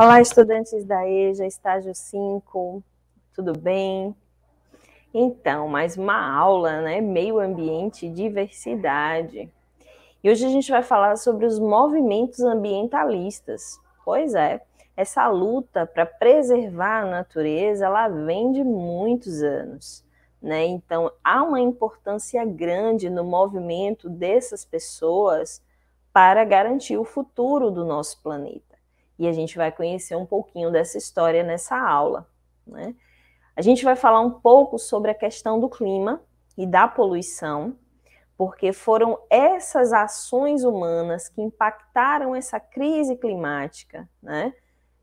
Olá, estudantes da EJA, estágio 5, tudo bem? Então, mais uma aula, né? Meio ambiente e diversidade. E hoje a gente vai falar sobre os movimentos ambientalistas. Pois é, essa luta para preservar a natureza, ela vem de muitos anos. Né? Então, há uma importância grande no movimento dessas pessoas para garantir o futuro do nosso planeta e a gente vai conhecer um pouquinho dessa história nessa aula. Né? A gente vai falar um pouco sobre a questão do clima e da poluição, porque foram essas ações humanas que impactaram essa crise climática, né?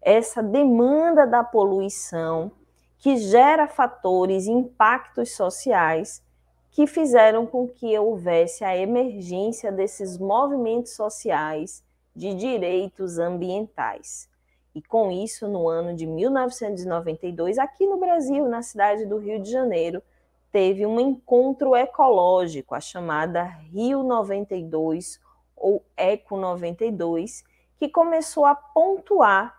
essa demanda da poluição que gera fatores e impactos sociais que fizeram com que houvesse a emergência desses movimentos sociais de Direitos Ambientais. E com isso, no ano de 1992, aqui no Brasil, na cidade do Rio de Janeiro, teve um encontro ecológico, a chamada Rio 92 ou Eco 92, que começou a pontuar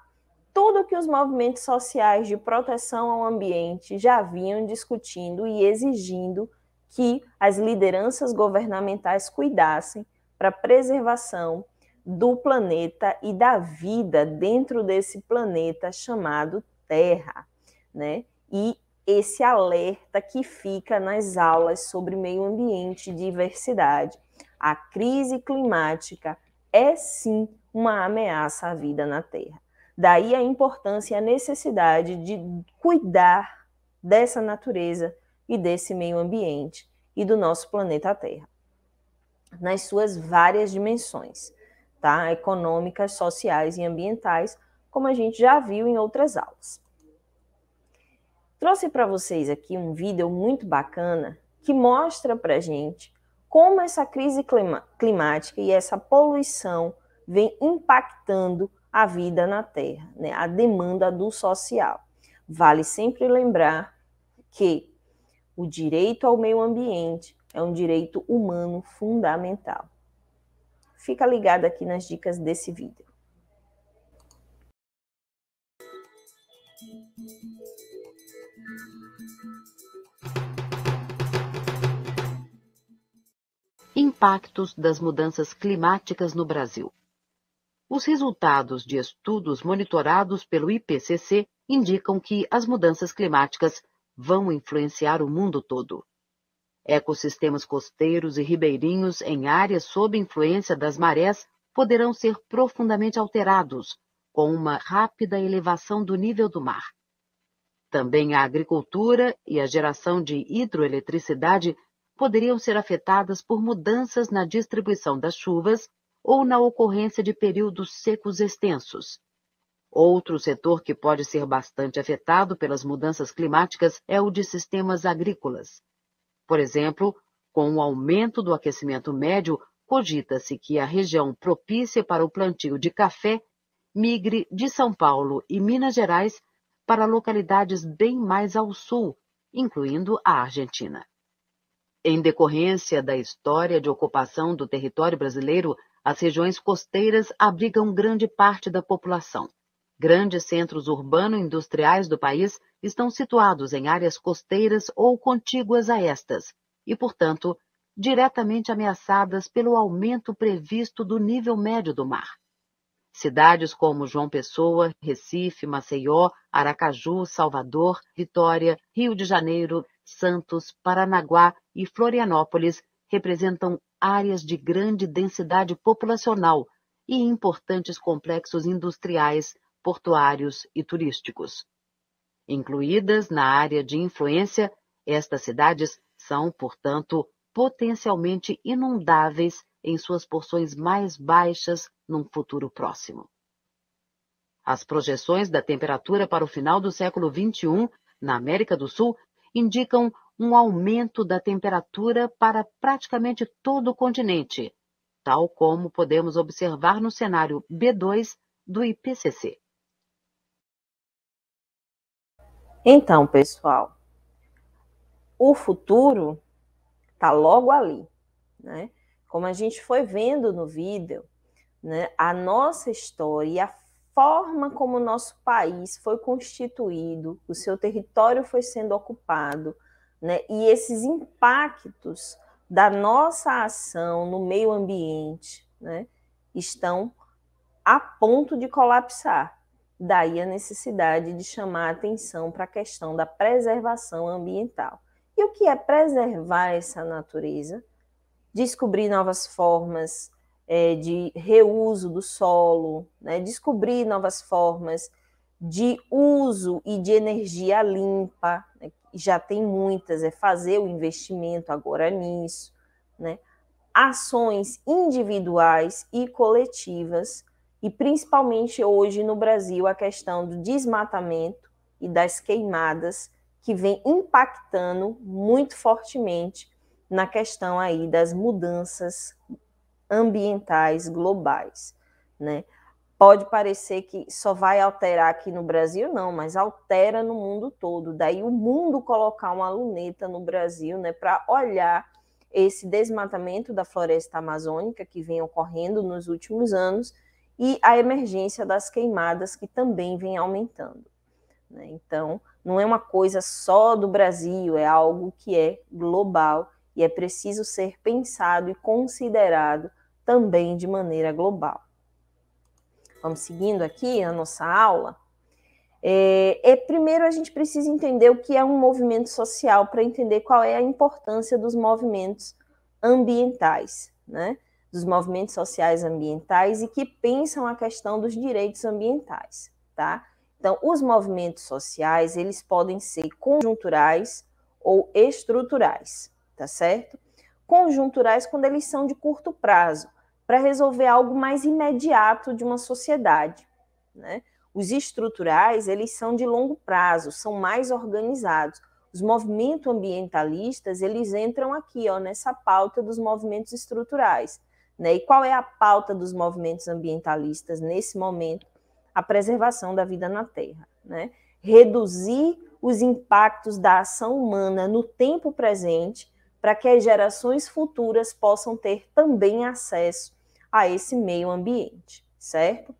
tudo que os movimentos sociais de proteção ao ambiente já vinham discutindo e exigindo que as lideranças governamentais cuidassem para preservação do planeta e da vida dentro desse planeta chamado Terra, né? E esse alerta que fica nas aulas sobre meio ambiente e diversidade. A crise climática é sim uma ameaça à vida na Terra. Daí a importância e a necessidade de cuidar dessa natureza e desse meio ambiente e do nosso planeta Terra, nas suas várias dimensões tá? econômicas, sociais e ambientais, como a gente já viu em outras aulas. Trouxe para vocês aqui um vídeo muito bacana que mostra para gente como essa crise climática e essa poluição vem impactando a vida na Terra, né? a demanda do social. Vale sempre lembrar que o direito ao meio ambiente é um direito humano fundamental. Fica ligado aqui nas dicas desse vídeo. Impactos das mudanças climáticas no Brasil. Os resultados de estudos monitorados pelo IPCC indicam que as mudanças climáticas vão influenciar o mundo todo. Ecossistemas costeiros e ribeirinhos em áreas sob influência das marés poderão ser profundamente alterados, com uma rápida elevação do nível do mar. Também a agricultura e a geração de hidroeletricidade poderiam ser afetadas por mudanças na distribuição das chuvas ou na ocorrência de períodos secos extensos. Outro setor que pode ser bastante afetado pelas mudanças climáticas é o de sistemas agrícolas. Por exemplo, com o aumento do aquecimento médio, cogita-se que a região propícia para o plantio de café migre de São Paulo e Minas Gerais para localidades bem mais ao sul, incluindo a Argentina. Em decorrência da história de ocupação do território brasileiro, as regiões costeiras abrigam grande parte da população. Grandes centros urbano-industriais do país estão situados em áreas costeiras ou contíguas a estas e, portanto, diretamente ameaçadas pelo aumento previsto do nível médio do mar. Cidades como João Pessoa, Recife, Maceió, Aracaju, Salvador, Vitória, Rio de Janeiro, Santos, Paranaguá e Florianópolis representam áreas de grande densidade populacional e importantes complexos industriais portuários e turísticos. Incluídas na área de influência, estas cidades são, portanto, potencialmente inundáveis em suas porções mais baixas num futuro próximo. As projeções da temperatura para o final do século XXI na América do Sul indicam um aumento da temperatura para praticamente todo o continente, tal como podemos observar no cenário B2 do IPCC. Então, pessoal, o futuro está logo ali, né? Como a gente foi vendo no vídeo, né? A nossa história, a forma como o nosso país foi constituído, o seu território foi sendo ocupado, né? E esses impactos da nossa ação no meio ambiente, né? Estão a ponto de colapsar. Daí a necessidade de chamar atenção para a questão da preservação ambiental. E o que é preservar essa natureza? Descobrir novas formas é, de reuso do solo, né? descobrir novas formas de uso e de energia limpa, né? já tem muitas, é fazer o investimento agora nisso, né? ações individuais e coletivas e principalmente hoje no Brasil a questão do desmatamento e das queimadas que vem impactando muito fortemente na questão aí das mudanças ambientais globais, né? Pode parecer que só vai alterar aqui no Brasil, não, mas altera no mundo todo. Daí o mundo colocar uma luneta no Brasil, né, para olhar esse desmatamento da floresta amazônica que vem ocorrendo nos últimos anos e a emergência das queimadas, que também vem aumentando. Né? Então, não é uma coisa só do Brasil, é algo que é global e é preciso ser pensado e considerado também de maneira global. Vamos seguindo aqui a nossa aula. É, é, primeiro a gente precisa entender o que é um movimento social para entender qual é a importância dos movimentos ambientais, né? dos movimentos sociais ambientais e que pensam a questão dos direitos ambientais, tá? Então, os movimentos sociais, eles podem ser conjunturais ou estruturais, tá certo? Conjunturais quando eles são de curto prazo, para resolver algo mais imediato de uma sociedade, né? Os estruturais, eles são de longo prazo, são mais organizados. Os movimentos ambientalistas, eles entram aqui, ó, nessa pauta dos movimentos estruturais. Né? E qual é a pauta dos movimentos ambientalistas nesse momento? A preservação da vida na Terra, né? reduzir os impactos da ação humana no tempo presente para que as gerações futuras possam ter também acesso a esse meio ambiente, certo?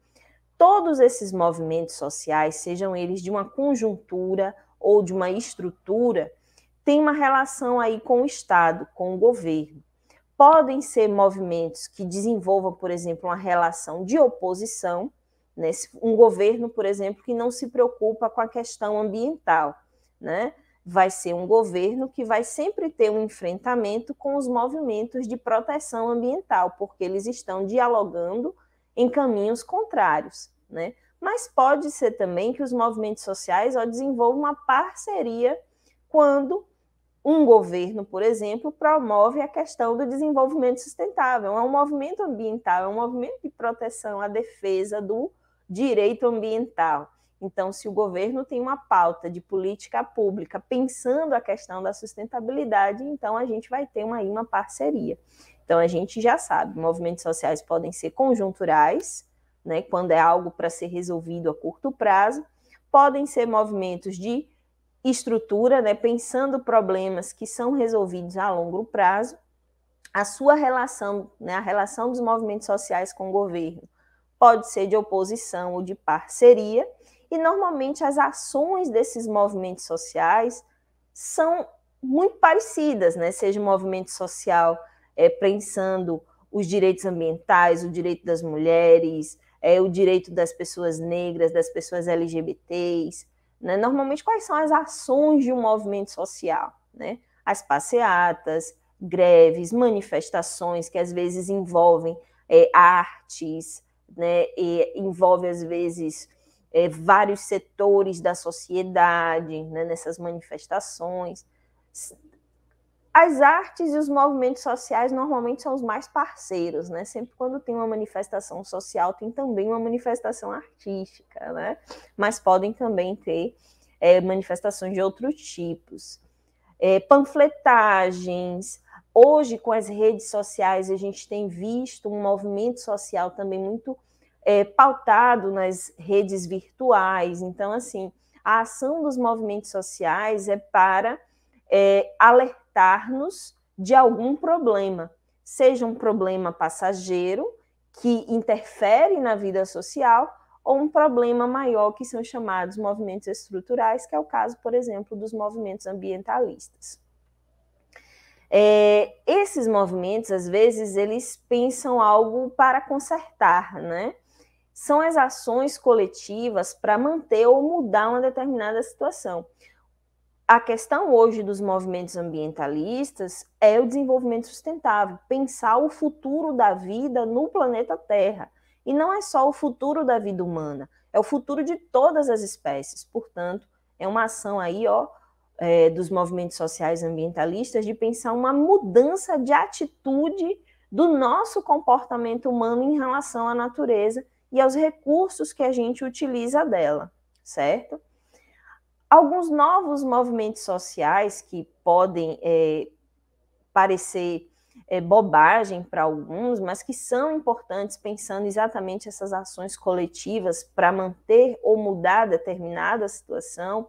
Todos esses movimentos sociais, sejam eles de uma conjuntura ou de uma estrutura, têm uma relação aí com o Estado, com o governo, podem ser movimentos que desenvolvam, por exemplo, uma relação de oposição, né? um governo, por exemplo, que não se preocupa com a questão ambiental, né? vai ser um governo que vai sempre ter um enfrentamento com os movimentos de proteção ambiental, porque eles estão dialogando em caminhos contrários, né? Mas pode ser também que os movimentos sociais ó, desenvolvam uma parceria quando um governo, por exemplo, promove a questão do desenvolvimento sustentável. É um movimento ambiental, é um movimento de proteção à defesa do direito ambiental. Então, se o governo tem uma pauta de política pública pensando a questão da sustentabilidade, então a gente vai ter uma, uma parceria. Então, a gente já sabe, movimentos sociais podem ser conjunturais, né, quando é algo para ser resolvido a curto prazo, podem ser movimentos de estrutura, né, pensando problemas que são resolvidos a longo prazo, a sua relação, né, a relação dos movimentos sociais com o governo pode ser de oposição ou de parceria, e normalmente as ações desses movimentos sociais são muito parecidas, né? seja o movimento social é, pensando os direitos ambientais, o direito das mulheres, é, o direito das pessoas negras, das pessoas LGBTs, né? Normalmente, quais são as ações de um movimento social? Né? As passeatas, greves, manifestações que às vezes envolvem é, artes, né? e envolve às vezes é, vários setores da sociedade né? nessas manifestações as artes e os movimentos sociais normalmente são os mais parceiros, né? Sempre quando tem uma manifestação social, tem também uma manifestação artística, né? Mas podem também ter é, manifestações de outros tipos. É, panfletagens. Hoje, com as redes sociais, a gente tem visto um movimento social também muito é, pautado nas redes virtuais. Então, assim, a ação dos movimentos sociais é para é, alertar-nos de algum problema, seja um problema passageiro, que interfere na vida social, ou um problema maior, que são chamados movimentos estruturais, que é o caso, por exemplo, dos movimentos ambientalistas. É, esses movimentos, às vezes, eles pensam algo para consertar, né? São as ações coletivas para manter ou mudar uma determinada situação a questão hoje dos movimentos ambientalistas é o desenvolvimento sustentável, pensar o futuro da vida no planeta Terra. E não é só o futuro da vida humana, é o futuro de todas as espécies. Portanto, é uma ação aí, ó, é, dos movimentos sociais ambientalistas de pensar uma mudança de atitude do nosso comportamento humano em relação à natureza e aos recursos que a gente utiliza dela, certo? alguns novos movimentos sociais que podem é, parecer é, bobagem para alguns, mas que são importantes pensando exatamente essas ações coletivas para manter ou mudar determinada situação,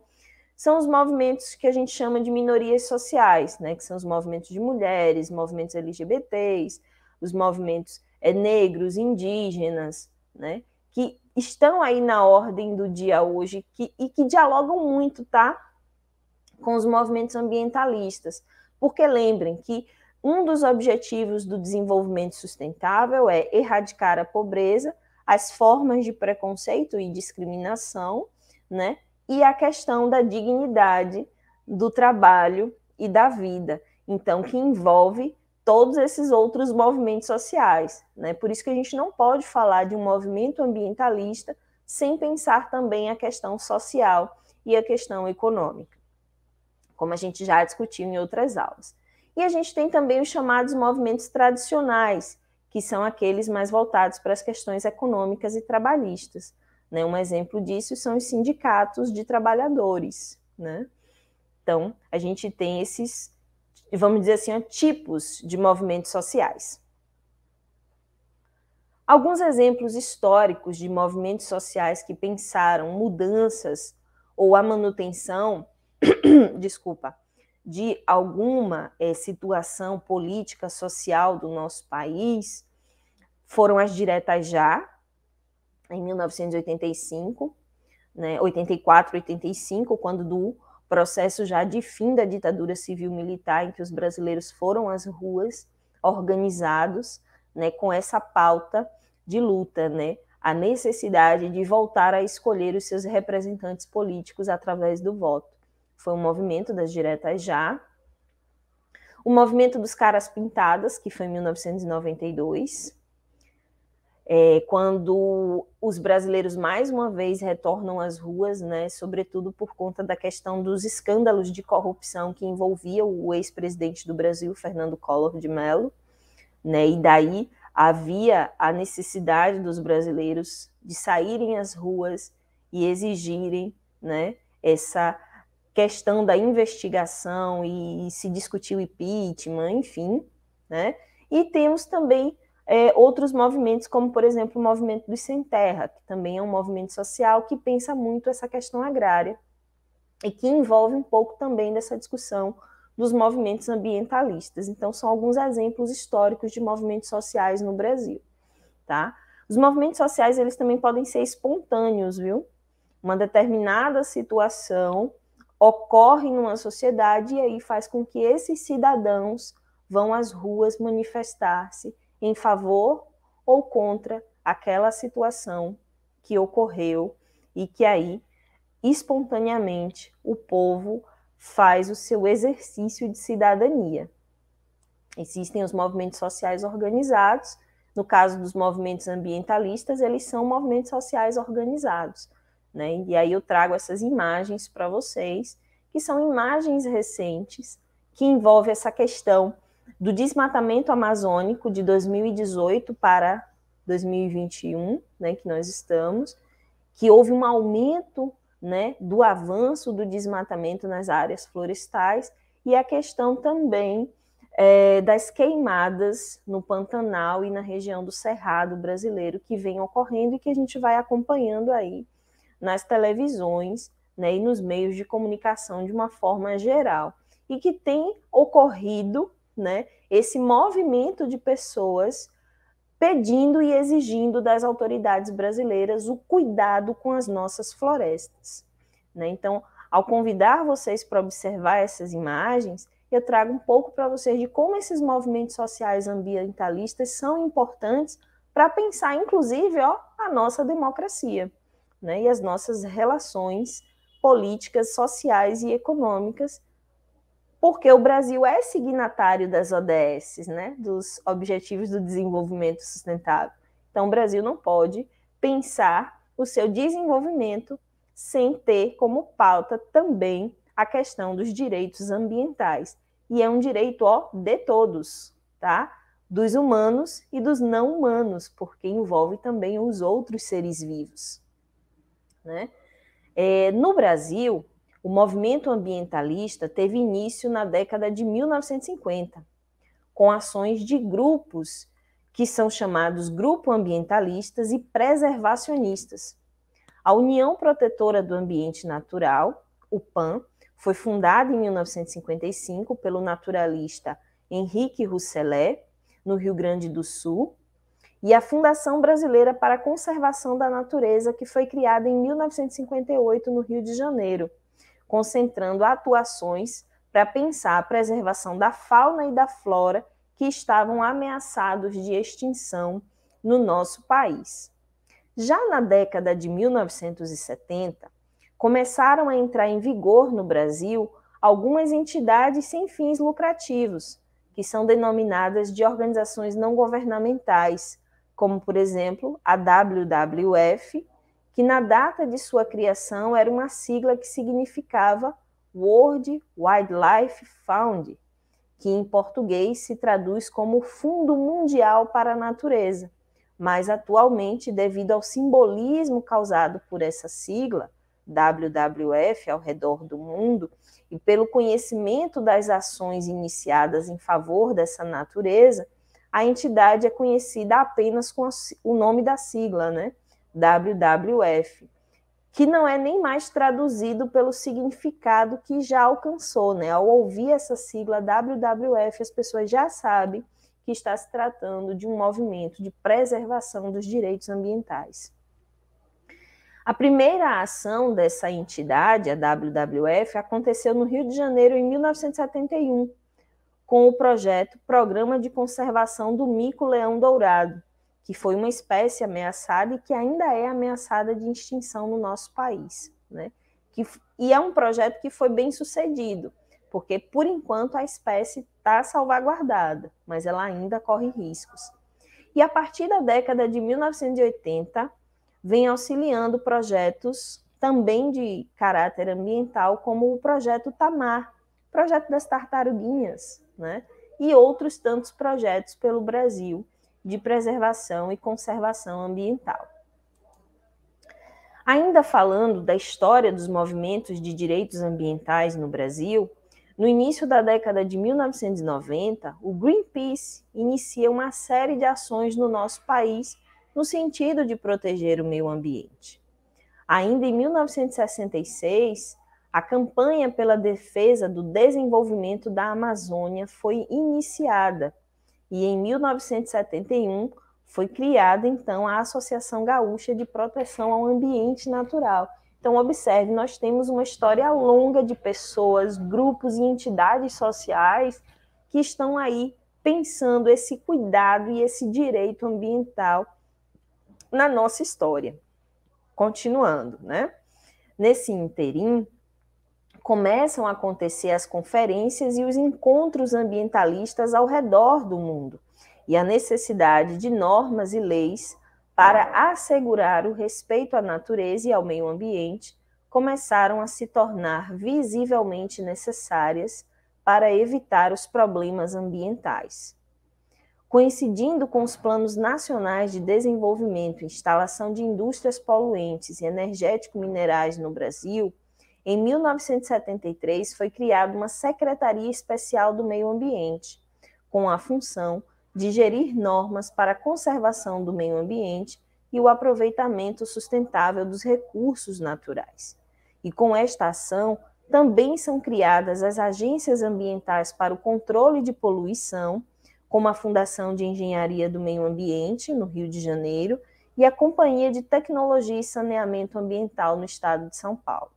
são os movimentos que a gente chama de minorias sociais, né, que são os movimentos de mulheres, movimentos LGBTs, os movimentos é, negros, indígenas, né, que estão aí na ordem do dia hoje que, e que dialogam muito, tá? Com os movimentos ambientalistas. Porque lembrem que um dos objetivos do desenvolvimento sustentável é erradicar a pobreza, as formas de preconceito e discriminação, né? E a questão da dignidade do trabalho e da vida. Então, que envolve todos esses outros movimentos sociais. Né? Por isso que a gente não pode falar de um movimento ambientalista sem pensar também a questão social e a questão econômica, como a gente já discutiu em outras aulas. E a gente tem também os chamados movimentos tradicionais, que são aqueles mais voltados para as questões econômicas e trabalhistas. Né? Um exemplo disso são os sindicatos de trabalhadores. Né? Então, a gente tem esses e vamos dizer assim, tipos de movimentos sociais. Alguns exemplos históricos de movimentos sociais que pensaram mudanças ou a manutenção, desculpa, de alguma é, situação política, social do nosso país foram as diretas já, em 1985, né, 84, 85, quando do processo já de fim da ditadura civil-militar, em que os brasileiros foram às ruas, organizados, né, com essa pauta de luta, né, a necessidade de voltar a escolher os seus representantes políticos através do voto. Foi um movimento das diretas já. O movimento dos caras pintadas, que foi em 1992, é, quando os brasileiros mais uma vez retornam às ruas, né, sobretudo por conta da questão dos escândalos de corrupção que envolvia o ex-presidente do Brasil, Fernando Collor de Mello, né, e daí havia a necessidade dos brasileiros de saírem às ruas e exigirem né, essa questão da investigação e, e se discutir o impeachment, enfim, né, e temos também é, outros movimentos, como, por exemplo, o movimento dos sem terra, que também é um movimento social que pensa muito essa questão agrária e que envolve um pouco também dessa discussão dos movimentos ambientalistas. Então, são alguns exemplos históricos de movimentos sociais no Brasil, tá? Os movimentos sociais, eles também podem ser espontâneos, viu? Uma determinada situação ocorre numa sociedade e aí faz com que esses cidadãos vão às ruas manifestar-se em favor ou contra aquela situação que ocorreu e que aí, espontaneamente, o povo faz o seu exercício de cidadania. Existem os movimentos sociais organizados, no caso dos movimentos ambientalistas, eles são movimentos sociais organizados. Né? E aí eu trago essas imagens para vocês, que são imagens recentes que envolvem essa questão do desmatamento amazônico de 2018 para 2021, né, que nós estamos, que houve um aumento né, do avanço do desmatamento nas áreas florestais e a questão também é, das queimadas no Pantanal e na região do Cerrado brasileiro que vem ocorrendo e que a gente vai acompanhando aí nas televisões né, e nos meios de comunicação de uma forma geral e que tem ocorrido né, esse movimento de pessoas pedindo e exigindo das autoridades brasileiras o cuidado com as nossas florestas. Né? Então, ao convidar vocês para observar essas imagens, eu trago um pouco para vocês de como esses movimentos sociais ambientalistas são importantes para pensar, inclusive, ó, a nossa democracia né? e as nossas relações políticas, sociais e econômicas porque o Brasil é signatário das ODS, né, dos Objetivos do Desenvolvimento Sustentável. Então, o Brasil não pode pensar o seu desenvolvimento sem ter como pauta também a questão dos direitos ambientais. E é um direito ó, de todos, tá? Dos humanos e dos não humanos, porque envolve também os outros seres vivos. Né? É, no Brasil, o movimento ambientalista teve início na década de 1950, com ações de grupos que são chamados grupo ambientalistas e preservacionistas. A União Protetora do Ambiente Natural, o PAN, foi fundada em 1955 pelo naturalista Henrique Rousselet, no Rio Grande do Sul, e a Fundação Brasileira para a Conservação da Natureza, que foi criada em 1958 no Rio de Janeiro concentrando atuações para pensar a preservação da fauna e da flora que estavam ameaçados de extinção no nosso país. Já na década de 1970, começaram a entrar em vigor no Brasil algumas entidades sem fins lucrativos, que são denominadas de organizações não governamentais, como, por exemplo, a WWF que na data de sua criação era uma sigla que significava World Wildlife Fund, que em português se traduz como Fundo Mundial para a Natureza. Mas atualmente, devido ao simbolismo causado por essa sigla, WWF ao redor do mundo, e pelo conhecimento das ações iniciadas em favor dessa natureza, a entidade é conhecida apenas com o nome da sigla, né? WWF, que não é nem mais traduzido pelo significado que já alcançou, né? Ao ouvir essa sigla WWF, as pessoas já sabem que está se tratando de um movimento de preservação dos direitos ambientais. A primeira ação dessa entidade, a WWF, aconteceu no Rio de Janeiro em 1971, com o projeto Programa de Conservação do Mico Leão Dourado, que foi uma espécie ameaçada e que ainda é ameaçada de extinção no nosso país. Né? Que, e é um projeto que foi bem sucedido, porque por enquanto a espécie está salvaguardada, mas ela ainda corre riscos. E a partir da década de 1980, vem auxiliando projetos também de caráter ambiental, como o projeto Tamar, projeto das tartaruguinhas, né? e outros tantos projetos pelo Brasil de preservação e conservação ambiental. Ainda falando da história dos movimentos de direitos ambientais no Brasil, no início da década de 1990, o Greenpeace inicia uma série de ações no nosso país no sentido de proteger o meio ambiente. Ainda em 1966, a campanha pela defesa do desenvolvimento da Amazônia foi iniciada e em 1971 foi criada então a Associação Gaúcha de Proteção ao Ambiente Natural. Então observe, nós temos uma história longa de pessoas, grupos e entidades sociais que estão aí pensando esse cuidado e esse direito ambiental na nossa história. Continuando, né? Nesse interim, começam a acontecer as conferências e os encontros ambientalistas ao redor do mundo, e a necessidade de normas e leis para assegurar o respeito à natureza e ao meio ambiente começaram a se tornar visivelmente necessárias para evitar os problemas ambientais. Coincidindo com os planos nacionais de desenvolvimento e instalação de indústrias poluentes e energético-minerais no Brasil, em 1973, foi criada uma Secretaria Especial do Meio Ambiente, com a função de gerir normas para a conservação do meio ambiente e o aproveitamento sustentável dos recursos naturais. E com esta ação, também são criadas as agências ambientais para o controle de poluição, como a Fundação de Engenharia do Meio Ambiente, no Rio de Janeiro, e a Companhia de Tecnologia e Saneamento Ambiental, no estado de São Paulo.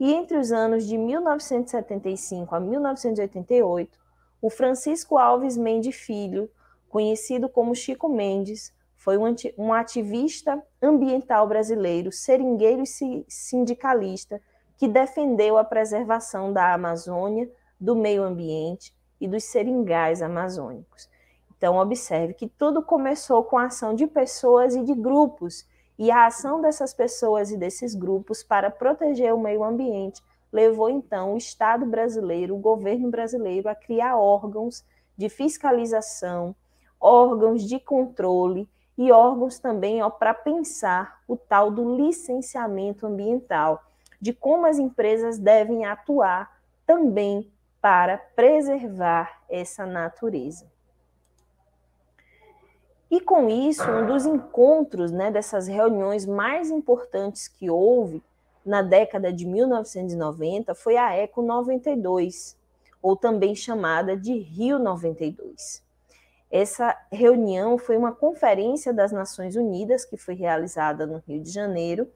E entre os anos de 1975 a 1988, o Francisco Alves Mendes Filho, conhecido como Chico Mendes, foi um ativista ambiental brasileiro, seringueiro e sindicalista que defendeu a preservação da Amazônia, do meio ambiente e dos seringais amazônicos. Então, observe que tudo começou com a ação de pessoas e de grupos e a ação dessas pessoas e desses grupos para proteger o meio ambiente levou então o Estado brasileiro, o governo brasileiro, a criar órgãos de fiscalização, órgãos de controle e órgãos também para pensar o tal do licenciamento ambiental, de como as empresas devem atuar também para preservar essa natureza. E com isso, um dos encontros, né, dessas reuniões mais importantes que houve na década de 1990 foi a Eco 92, ou também chamada de Rio 92. Essa reunião foi uma conferência das Nações Unidas que foi realizada no Rio de Janeiro,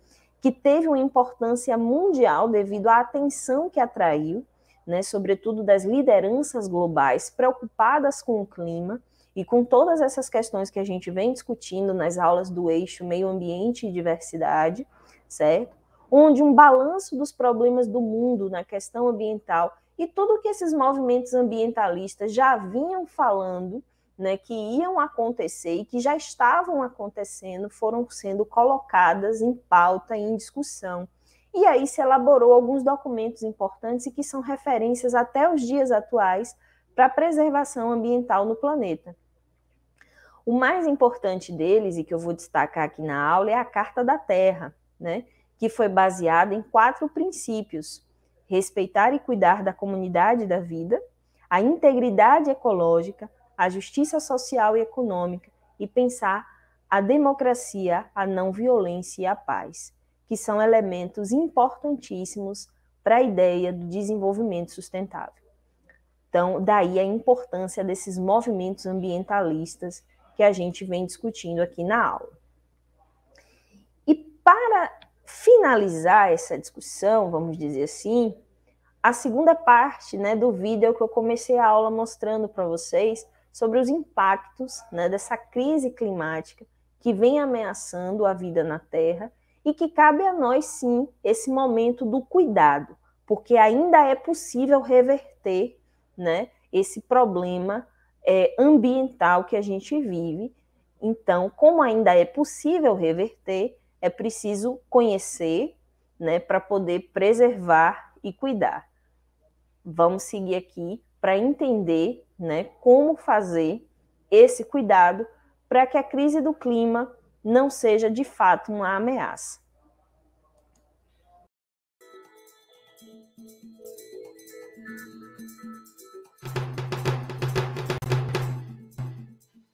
que teve uma importância mundial devido à atenção que atraiu, né, sobretudo das lideranças globais preocupadas com o clima e com todas essas questões que a gente vem discutindo nas aulas do eixo meio ambiente e diversidade, certo? Onde um balanço dos problemas do mundo na questão ambiental e tudo que esses movimentos ambientalistas já vinham falando, né, que iam acontecer e que já estavam acontecendo, foram sendo colocadas em pauta e em discussão. E aí se elaborou alguns documentos importantes e que são referências até os dias atuais para a preservação ambiental no planeta. O mais importante deles, e que eu vou destacar aqui na aula, é a Carta da Terra, né? que foi baseada em quatro princípios: respeitar e cuidar da comunidade da vida, a integridade ecológica, a justiça social e econômica, e pensar a democracia, a não violência e a paz, que são elementos importantíssimos para a ideia do desenvolvimento sustentável. Então, daí a importância desses movimentos ambientalistas que a gente vem discutindo aqui na aula. E para finalizar essa discussão, vamos dizer assim, a segunda parte né, do vídeo é que eu comecei a aula mostrando para vocês sobre os impactos né, dessa crise climática que vem ameaçando a vida na Terra e que cabe a nós, sim, esse momento do cuidado, porque ainda é possível reverter né, esse problema é, ambiental que a gente vive. Então, como ainda é possível reverter, é preciso conhecer né, para poder preservar e cuidar. Vamos seguir aqui para entender né, como fazer esse cuidado para que a crise do clima não seja de fato uma ameaça.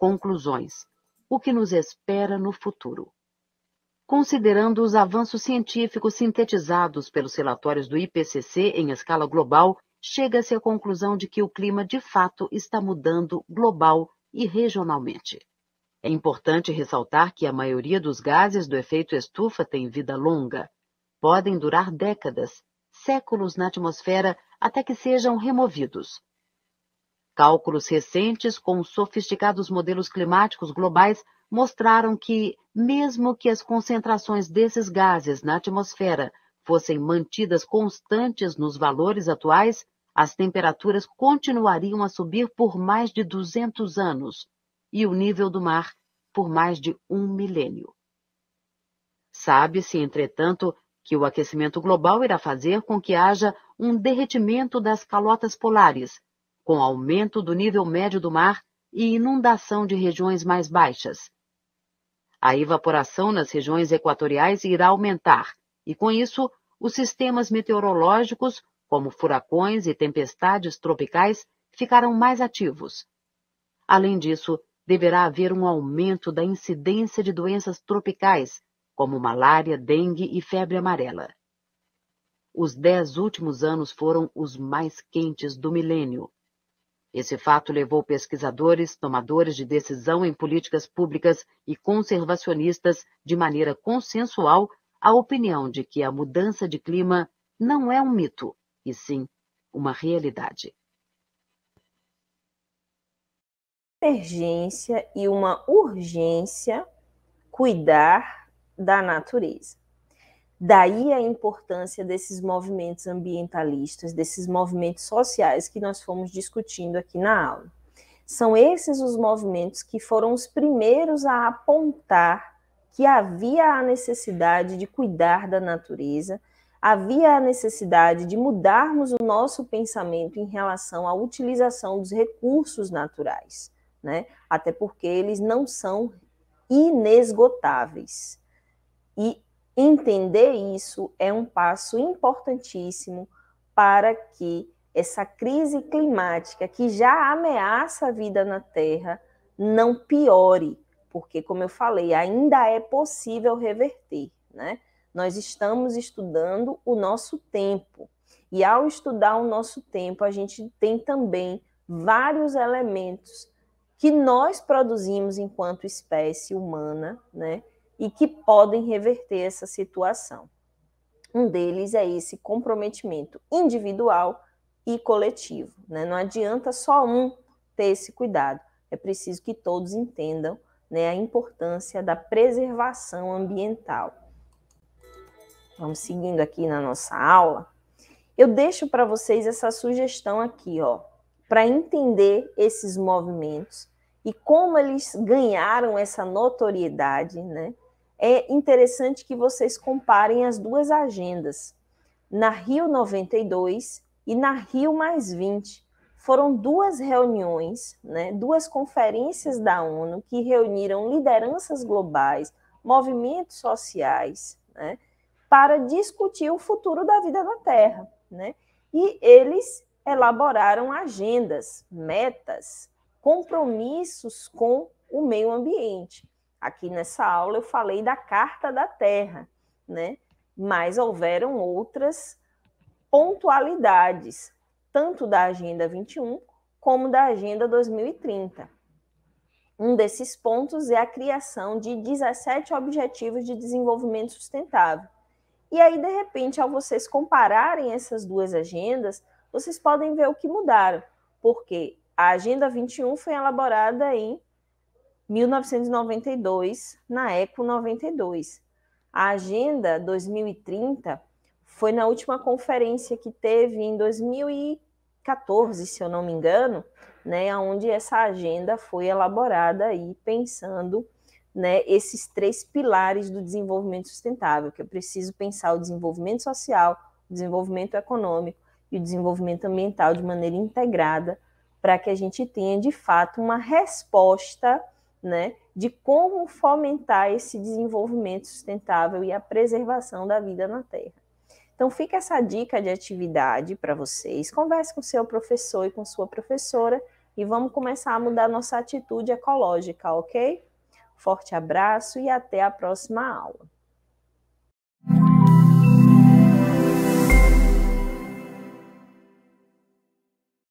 conclusões, o que nos espera no futuro. Considerando os avanços científicos sintetizados pelos relatórios do IPCC em escala global, chega-se à conclusão de que o clima de fato está mudando global e regionalmente. É importante ressaltar que a maioria dos gases do efeito estufa tem vida longa. Podem durar décadas, séculos na atmosfera até que sejam removidos. Cálculos recentes com sofisticados modelos climáticos globais mostraram que, mesmo que as concentrações desses gases na atmosfera fossem mantidas constantes nos valores atuais, as temperaturas continuariam a subir por mais de 200 anos e o nível do mar por mais de um milênio. Sabe-se, entretanto, que o aquecimento global irá fazer com que haja um derretimento das calotas polares, com aumento do nível médio do mar e inundação de regiões mais baixas. A evaporação nas regiões equatoriais irá aumentar, e com isso, os sistemas meteorológicos, como furacões e tempestades tropicais, ficarão mais ativos. Além disso, deverá haver um aumento da incidência de doenças tropicais, como malária, dengue e febre amarela. Os dez últimos anos foram os mais quentes do milênio, esse fato levou pesquisadores, tomadores de decisão em políticas públicas e conservacionistas, de maneira consensual, à opinião de que a mudança de clima não é um mito, e sim uma realidade. Emergência e uma urgência cuidar da natureza. Daí a importância desses movimentos ambientalistas, desses movimentos sociais que nós fomos discutindo aqui na aula. São esses os movimentos que foram os primeiros a apontar que havia a necessidade de cuidar da natureza, havia a necessidade de mudarmos o nosso pensamento em relação à utilização dos recursos naturais, né? Até porque eles não são inesgotáveis. E Entender isso é um passo importantíssimo para que essa crise climática que já ameaça a vida na Terra não piore, porque, como eu falei, ainda é possível reverter. Né? Nós estamos estudando o nosso tempo. E ao estudar o nosso tempo, a gente tem também vários elementos que nós produzimos enquanto espécie humana, né? e que podem reverter essa situação. Um deles é esse comprometimento individual e coletivo. Né? Não adianta só um ter esse cuidado, é preciso que todos entendam né, a importância da preservação ambiental. Vamos seguindo aqui na nossa aula. Eu deixo para vocês essa sugestão aqui, ó, para entender esses movimentos e como eles ganharam essa notoriedade, né? é interessante que vocês comparem as duas agendas. Na Rio 92 e na Rio Mais 20, foram duas reuniões, né, duas conferências da ONU que reuniram lideranças globais, movimentos sociais, né, para discutir o futuro da vida na Terra. Né? E eles elaboraram agendas, metas, compromissos com o meio ambiente. Aqui nessa aula eu falei da Carta da Terra, né? mas houveram outras pontualidades, tanto da Agenda 21 como da Agenda 2030. Um desses pontos é a criação de 17 Objetivos de Desenvolvimento Sustentável. E aí, de repente, ao vocês compararem essas duas agendas, vocês podem ver o que mudaram, porque a Agenda 21 foi elaborada em 1992, na ECO 92. A Agenda 2030 foi na última conferência que teve em 2014, se eu não me engano, né, onde essa agenda foi elaborada aí pensando né, esses três pilares do desenvolvimento sustentável, que é preciso pensar o desenvolvimento social, o desenvolvimento econômico e o desenvolvimento ambiental de maneira integrada para que a gente tenha de fato uma resposta né, de como fomentar esse desenvolvimento sustentável e a preservação da vida na Terra. Então, fica essa dica de atividade para vocês. Converse com seu professor e com sua professora e vamos começar a mudar nossa atitude ecológica, ok? Forte abraço e até a próxima aula.